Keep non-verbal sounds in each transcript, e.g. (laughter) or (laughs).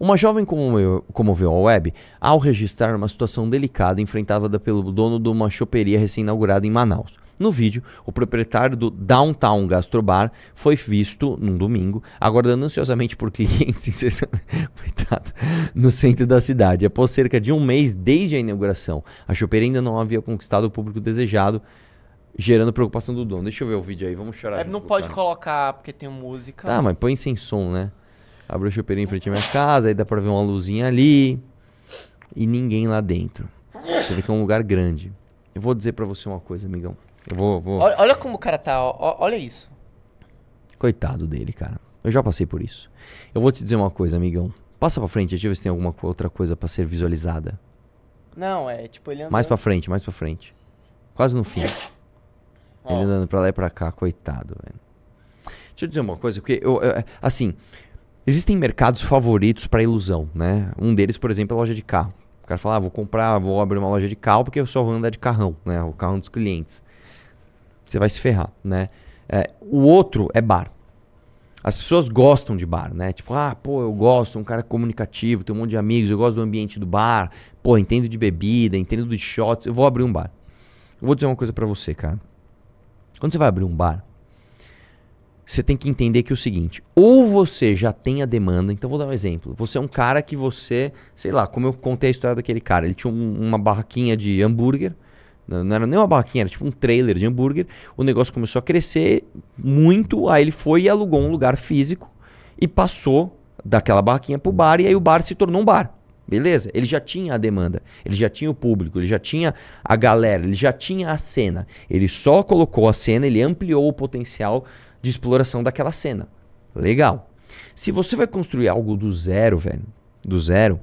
Uma jovem comoveu, a web ao registrar uma situação delicada enfrentada pelo dono de uma choperia recém-inaugurada em Manaus. No vídeo, o proprietário do Downtown Gastrobar foi visto num domingo, aguardando ansiosamente por (laughs) clientes Coitado, no centro da cidade. Após cerca de um mês desde a inauguração, a choperia ainda não havia conquistado o público desejado gerando preocupação do dono. Deixa eu ver o vídeo aí, vamos chorar. É, não pode colocar porque tem música. Tá, mas põe sem som, né? Abriu o chopeiro em frente à minha casa, aí dá pra ver uma luzinha ali. E ninguém lá dentro. Você vê que é um lugar grande. Eu vou dizer para você uma coisa, amigão. Eu vou, vou. Olha, olha como o cara tá, ó, olha isso. Coitado dele, cara. Eu já passei por isso. Eu vou te dizer uma coisa, amigão. Passa pra frente, deixa eu ver se tem alguma outra coisa para ser visualizada. Não, é tipo ele andando... Mais pra frente, mais pra frente. Quase no fim. Ele andando pra lá e pra cá, coitado, velho. Deixa eu dizer uma coisa, porque eu, eu assim, Existem mercados favoritos para ilusão, né? Um deles, por exemplo, é a loja de carro. O cara fala, ah, vou comprar, vou abrir uma loja de carro porque eu só vou andar de carrão, né? O carro dos clientes. Você vai se ferrar, né? É, o outro é bar. As pessoas gostam de bar, né? Tipo, ah, pô, eu gosto, um cara comunicativo, tenho um monte de amigos, eu gosto do ambiente do bar, pô, entendo de bebida, entendo de shots, eu vou abrir um bar. Eu vou dizer uma coisa para você, cara. Quando você vai abrir um bar, você tem que entender que é o seguinte: ou você já tem a demanda, então vou dar um exemplo. Você é um cara que você, sei lá, como eu contei a história daquele cara, ele tinha um, uma barraquinha de hambúrguer, né, não era nem uma barraquinha, era tipo um trailer de hambúrguer. O negócio começou a crescer muito, aí ele foi e alugou um lugar físico e passou daquela barraquinha pro bar, e aí o bar se tornou um bar. Beleza? Ele já tinha a demanda, ele já tinha o público, ele já tinha a galera, ele já tinha a cena. Ele só colocou a cena, ele ampliou o potencial de exploração daquela cena. Legal. Se você vai construir algo do zero, velho, do zero,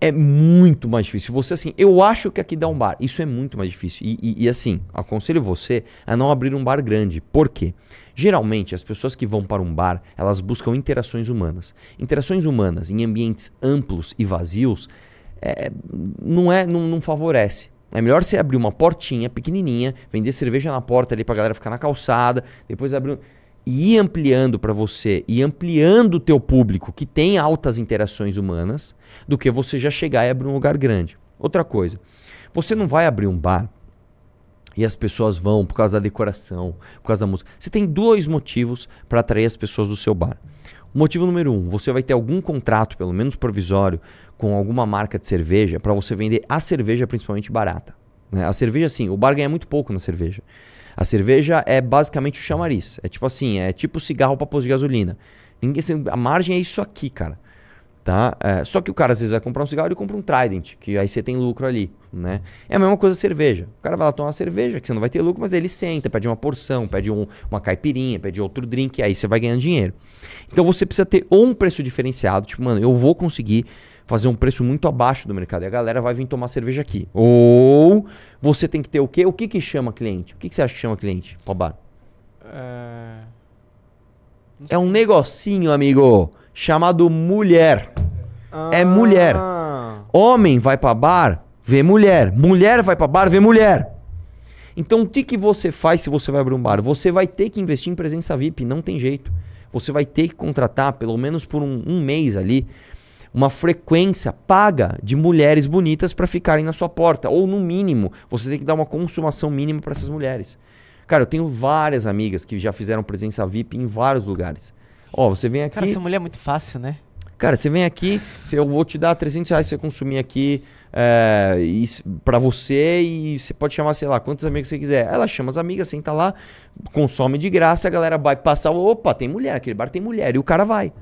é muito mais difícil. Você assim, eu acho que aqui dá um bar. Isso é muito mais difícil. E, e, e, assim, aconselho você a não abrir um bar grande. Por quê? Geralmente, as pessoas que vão para um bar, elas buscam interações humanas. Interações humanas em ambientes amplos e vazios é, não, é, não, não favorece. É melhor você abrir uma portinha pequenininha, vender cerveja na porta ali pra galera ficar na calçada, depois abrir... Um e ir ampliando para você e ampliando o teu público que tem altas interações humanas do que você já chegar e abrir um lugar grande. Outra coisa, você não vai abrir um bar e as pessoas vão por causa da decoração, por causa da música. Você tem dois motivos para atrair as pessoas do seu bar. O Motivo número um, você vai ter algum contrato, pelo menos provisório, com alguma marca de cerveja para você vender a cerveja principalmente barata. Né? A cerveja, sim, o bar ganha muito pouco na cerveja. A cerveja é basicamente o chamariz. É tipo assim, é tipo cigarro para pôr de gasolina. Ninguém, assim, a margem é isso aqui, cara. Tá? É, só que o cara às vezes vai comprar um cigarro e compra um Trident, que aí você tem lucro ali, né? É a mesma coisa a cerveja. O cara vai lá tomar uma cerveja, que você não vai ter lucro, mas ele senta, pede uma porção, pede um, uma caipirinha, pede outro drink, aí você vai ganhando dinheiro. Então você precisa ter ou um preço diferenciado, tipo, mano, eu vou conseguir fazer um preço muito abaixo do mercado e a galera vai vir tomar cerveja aqui. Ou você tem que ter o quê? O que que chama cliente? O que, que você acha que chama cliente, Pobar? É... É um negocinho, amigo chamado mulher. É ah. É mulher. Homem vai pra bar, vê mulher. Mulher vai pra bar, vê mulher. Então o que, que você faz se você vai abrir um bar? Você vai ter que investir em presença VIP, não tem jeito. Você vai ter que contratar, pelo menos por um, um mês ali, uma frequência paga de mulheres bonitas para ficarem na sua porta. Ou no mínimo, você tem que dar uma consumação mínima para essas mulheres. Cara, eu tenho várias amigas que já fizeram presença VIP em vários lugares. Ó, você vem aqui. Cara, essa mulher é muito fácil, né? Cara, você vem aqui, eu vou te dar 300 reais pra você consumir aqui é, eh, para você e você pode chamar, sei lá, quantos amigos você quiser. Ela chama as amigas, senta lá, consome de graça, a galera vai passar, opa, tem mulher, aquele bar tem mulher, e o cara vai.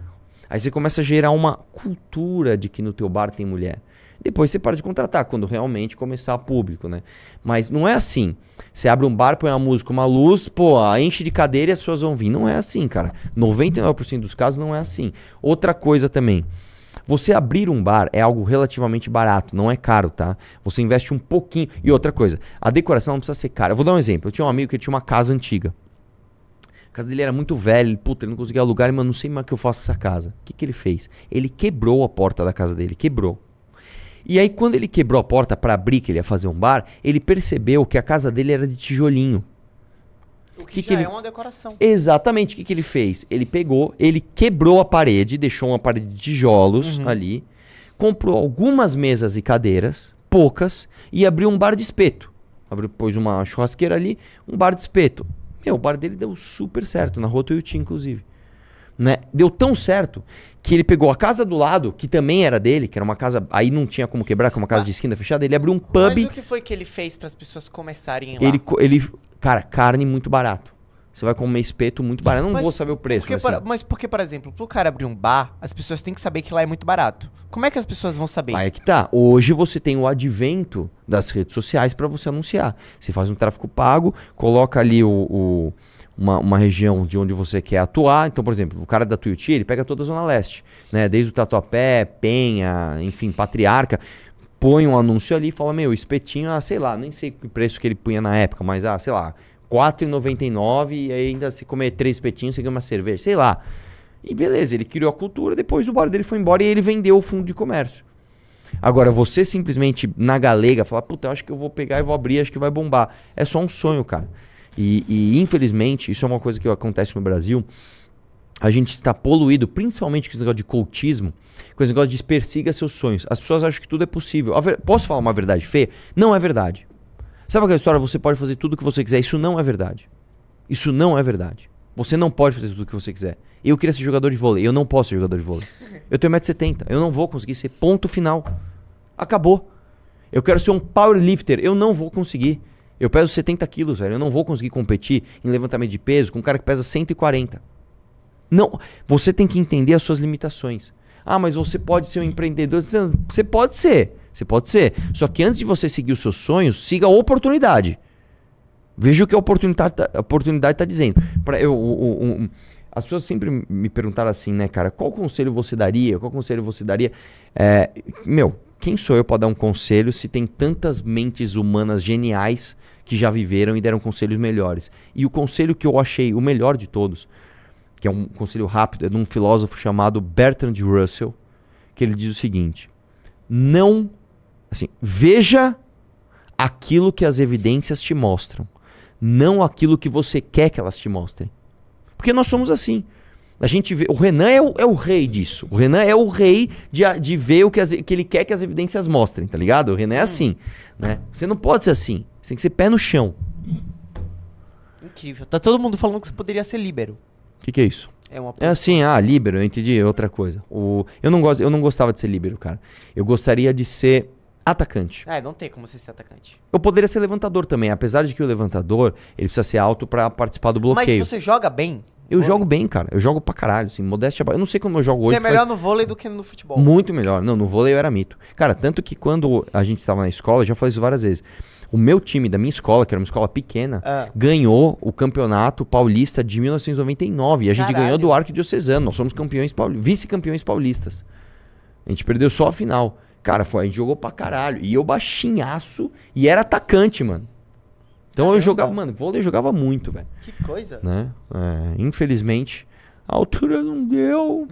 Aí você começa a gerar uma cultura de que no teu bar tem mulher. Depois você para de contratar, quando realmente começar público, né? Mas não é assim. Você abre um bar, põe uma música, uma luz, pô, enche de cadeira e as pessoas vão vir. Não é assim, cara. 99% dos casos não é assim. Outra coisa também. Você abrir um bar é algo relativamente barato, não é caro, tá? Você investe um pouquinho. E outra coisa, a decoração não precisa ser cara. Eu vou dar um exemplo. Eu tinha um amigo que tinha uma casa antiga. A casa dele era muito velha, ele, puta, ele não conseguia alugar, mas não sei mais o que eu faço com essa casa. O que, que ele fez? Ele quebrou a porta da casa dele, quebrou. E aí, quando ele quebrou a porta para abrir, que ele ia fazer um bar, ele percebeu que a casa dele era de tijolinho. O que, que, que ele... é uma decoração. Exatamente. O que, que ele fez? Ele pegou, ele quebrou a parede, deixou uma parede de tijolos uhum. ali, comprou algumas mesas e cadeiras, poucas, e abriu um bar de espeto. Abriu, pôs uma churrasqueira ali, um bar de espeto. Meu, o bar dele deu super certo, na Rua Tuiuti, inclusive né? Deu tão certo que ele pegou a casa do lado, que também era dele, que era uma casa. Aí não tinha como quebrar, que é uma casa ah. de esquina fechada. Ele abriu um pub. Mas o que foi que ele fez para as pessoas começarem lá? Ele, ele. Cara, carne muito barato. Você vai comer espeto muito barato. Eu não mas, vou saber o preço. Porque, mas, por, mas porque, por exemplo, pro cara abrir um bar, as pessoas têm que saber que lá é muito barato. Como é que as pessoas vão saber? Aí é que tá. Hoje você tem o advento das redes sociais para você anunciar. Você faz um tráfego pago, coloca ali o, o uma, uma região de onde você quer atuar. Então, por exemplo, o cara da Tuiuti, ele pega toda a Zona Leste, né? Desde o Tatuapé, Penha, enfim, Patriarca. Põe um anúncio ali e fala, meu, espetinho, ah, sei lá, nem sei o preço que ele punha na época, mas, ah, sei lá, R$4,99 e ainda se comer três espetinhos, você ganha uma cerveja, sei lá. E beleza, ele criou a cultura, depois o bar dele foi embora e ele vendeu o fundo de comércio. Agora, você simplesmente na galega falar, puta, eu acho que eu vou pegar e vou abrir, acho que vai bombar. É só um sonho, cara. E, e infelizmente, isso é uma coisa que acontece no Brasil a gente está poluído, principalmente com esse negócio de cultismo, com esse negócio de persiga seus sonhos. As pessoas acham que tudo é possível. Posso falar uma verdade feia? Não é verdade. Sabe aquela história, você pode fazer tudo o que você quiser? Isso não é verdade. Isso não é verdade. Você não pode fazer tudo o que você quiser. Eu queria ser jogador de vôlei, eu não posso ser jogador de vôlei. Eu tenho 1,70m, eu não vou conseguir ser ponto final. Acabou. Eu quero ser um powerlifter, eu não vou conseguir. Eu peso 70 quilos, velho. Eu não vou conseguir competir em levantamento de peso com um cara que pesa 140. Não, você tem que entender as suas limitações. Ah, mas você pode ser um empreendedor. Você pode ser, você pode ser. Só que antes de você seguir os seus sonhos, siga a oportunidade. Veja o que a oportunidade está tá dizendo. Pra, eu, o, o, as pessoas sempre me perguntaram assim, né, cara? Qual conselho você daria? Qual conselho você daria? É, meu, quem sou eu para dar um conselho se tem tantas mentes humanas geniais que já viveram e deram conselhos melhores? E o conselho que eu achei o melhor de todos, que é um conselho rápido, é de um filósofo chamado Bertrand Russell, que ele diz o seguinte: não, assim, veja aquilo que as evidências te mostram, não aquilo que você quer que elas te mostrem. Porque nós somos assim. A gente vê, o Renan é o, é o rei disso. O Renan é o rei de, de ver o que, as, que ele quer que as evidências mostrem, tá ligado? O Renan é hum. assim, né? Você não pode ser assim. Você tem que ser pé no chão. Incrível. Tá todo mundo falando que você poderia ser líbero. O que, que é isso? É, uma... é assim, ah, líbero, eu entendi, é outra coisa. O, eu, não gosto, eu não gostava de ser líbero, cara. Eu gostaria de ser atacante. É, não tem como você ser atacante. Eu poderia ser levantador também, apesar de que o levantador, ele precisa ser alto para participar do bloqueio. Mas você joga bem. Eu vôlei. jogo bem, cara. Eu jogo pra caralho, assim, modéstia. Eu não sei como eu jogo hoje. Você é melhor faz... no vôlei do que no futebol. Muito melhor. Não, no vôlei eu era mito. Cara, tanto que quando a gente tava na escola, eu já falei isso várias vezes. O meu time da minha escola, que era uma escola pequena, ah. ganhou o campeonato paulista de 1999. E a gente caralho. ganhou do Arquidiocesano. Nós somos campeões paul... vice-campeões paulistas. A gente perdeu só a final. Cara, foi, a gente jogou pra caralho. E eu baixinhaço e era atacante, mano. Então Caramba. eu jogava, mano, vôlei eu jogava muito, velho. Que coisa. Né? É, infelizmente, a altura não deu.